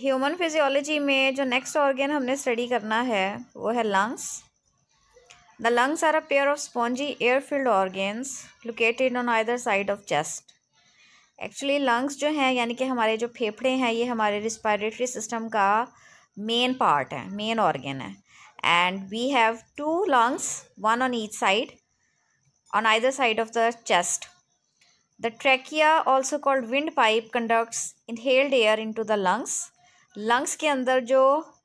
Human physiology में जो next organ हमने स्टडी करना है वो है lungs the lungs are a pair of spongy air filled organs located on either side of chest actually lungs जो हैं यानी कि हमारे जो फेफड़े हैं ये हमारे रिस्पायरेटरी सिस्टम का मेन पार्ट है मेन ऑर्गेन है and we have two lungs one on each side on side of the chest the trachea also called windpipe conducts inhaled air into the lungs lungs के अंदर जो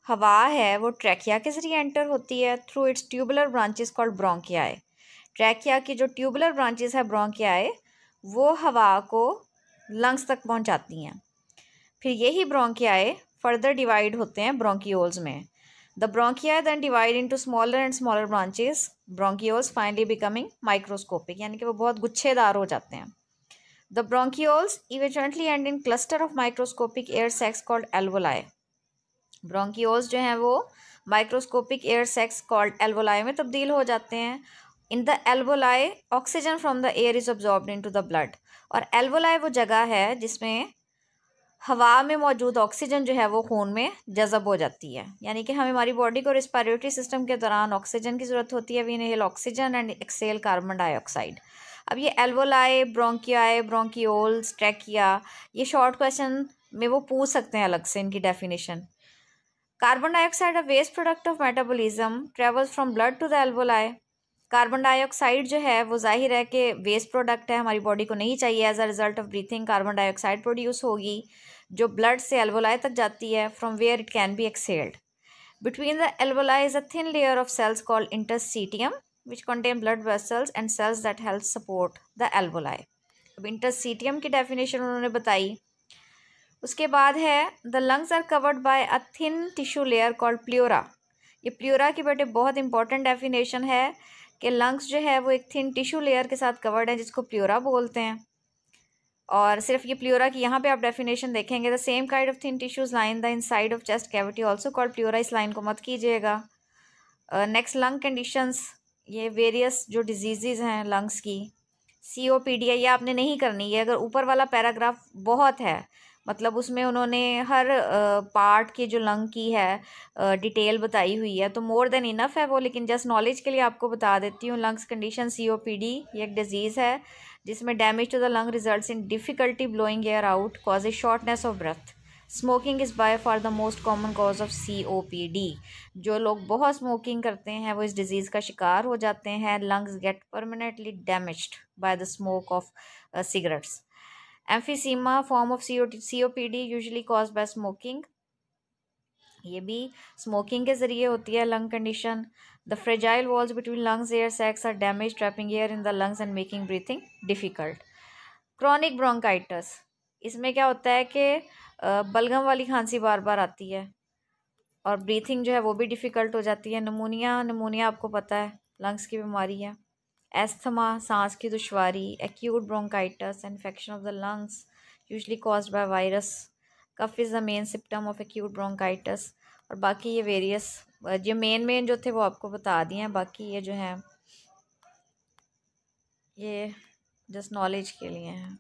हवा है वो trachea के ज़रिए enter होती है through its tubular branches called bronchi trachea की जो ट्यूबुलर ब्रांचेस है ब्रोंकियाए वो हवा को लंग्स तक पहुंचाती हैं फिर यही ब्रोंकियाए फर्दर डिवाइड होते हैं ब्रोंकियोल्स में the bronchi then divide into smaller and smaller branches bronchioles finally becoming microscopic यानी कि वो बहुत गुच्छेदार हो जाते हैं The bronchioles eventually end in cluster of microscopic air sacs called alveoli. Bronchioles जो हैं वो microscopic air sacs called alveoli में तब्दील हो जाते हैं in the alveoli oxygen from the air is absorbed into the blood और alveoli वो जगह है जिसमें हवा में मौजूद ऑक्सीजन जो है वो खून में जज़ब हो जाती है यानी कि हमें हमारी बॉडी को रिस्पायरेटरी सिस्टम के दौरान ऑक्सीजन की ज़रूरत होती है we inhale oxygen and exhale carbon dioxide अब ये एल्वोलाए ब्रोंकियाए ब्रोंकिओल्स ट्रैकिया ये शॉर्ट क्वेश्चन में वो पूछ सकते हैं अलग से इनकी definition carbon dioxide a waste product of metabolism travels from blood to the alveoli carbon dioxide जो है वो जाहिर है कि वेस्ट प्रोडक्ट है हमारी बॉडी को नहीं चाहिए as a result of breathing carbon dioxide produce होगी जो ब्लड से एल्वोलाए तक जाती है from where it can be exhaled between the alveoli is a thin layer of cells called interstitium which contain blood vessels and cells that help support the alveoli अब इंटरसीटियम की definition उन्होंने बताई उसके बाद है the lungs are covered by a thin tissue layer called pleura ये pleura की बेटे बहुत इंपॉर्टेंट डेफिनेशन है कि लंग्स जो है वो एक थिन टिश्यू लेयर के साथ कवर्ड है जिसको प्लियोरा बोलते हैं और सिर्फ ये प्लियोरा की यहाँ पे आप डेफिनेशन देखेंगे the same kind of thin tissues line the inside of chest cavity also called pleura इस लाइन को मत कीजिएगा नेक्स्ट लंग कंडीशंस ये वेरियस जो डिजीज़ हैं लंग्स की सी ओ पी डी है ये आपने नहीं करनी है अगर ऊपर वाला पैराग्राफ बहुत है मतलब उसमें उन्होंने हर पार्ट की जो लंग की है डिटेल बताई हुई है तो मोर देन इनफ है वो लेकिन जस्ट नॉलेज के लिए आपको बता देती हूँ lungs condition C O P D ये एक डिजीज़ है जिसमें damage to the lung results in difficulty blowing air out cause shortness of breath smoking is by far the most common cause of C O P D जो लोग बहुत smoking करते हैं वो इस डिज़ीज़ का शिकार हो जाते हैं lungs get permanently damage by the smoke of cigarettes emphysema form of C O C O P D usually cause by smoking ये भी स्मोकिंग के ज़रिए होती है lung condition the fragile walls between lungs air sacs are damage trapping air in the lungs and making breathing difficult chronic bronchitis इसमें क्या होता है कि बलगम वाली खांसी बार बार आती है और ब्रीथिंग जो है वो भी डिफ़िकल्ट हो जाती है नमूनिया नमूनिया आपको पता है लंग्स की बीमारी है एस्थमा सांस की दुशारी acute bronchitis infection of the lungs usually cause by virus cough is the main symptom of acute bronchitis और बाकी ये वेरियस ये मेन मेन जो थे वो आपको बता दिए हैं बाकी ये जो है ये जस्ट नॉलेज के लिए हैं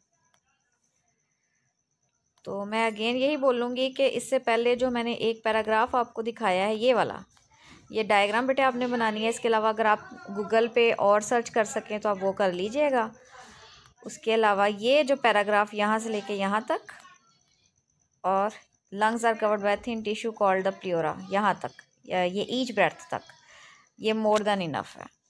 तो मैं अगेन यही बोलूँगी कि इससे पहले जो मैंने एक पैराग्राफ आपको दिखाया है ये वाला ये डायग्राम बेटे आपने बनानी है इसके अलावा अगर आप गूगल पे और सर्च कर सकें तो आप वो कर लीजिएगा उसके अलावा ये जो पैराग्राफ यहाँ से लेके यहाँ तक और lungs are covered by thin tissue called the pleura यहाँ तक ये ईच ब्रेथ तक ये मोर देन इनफ है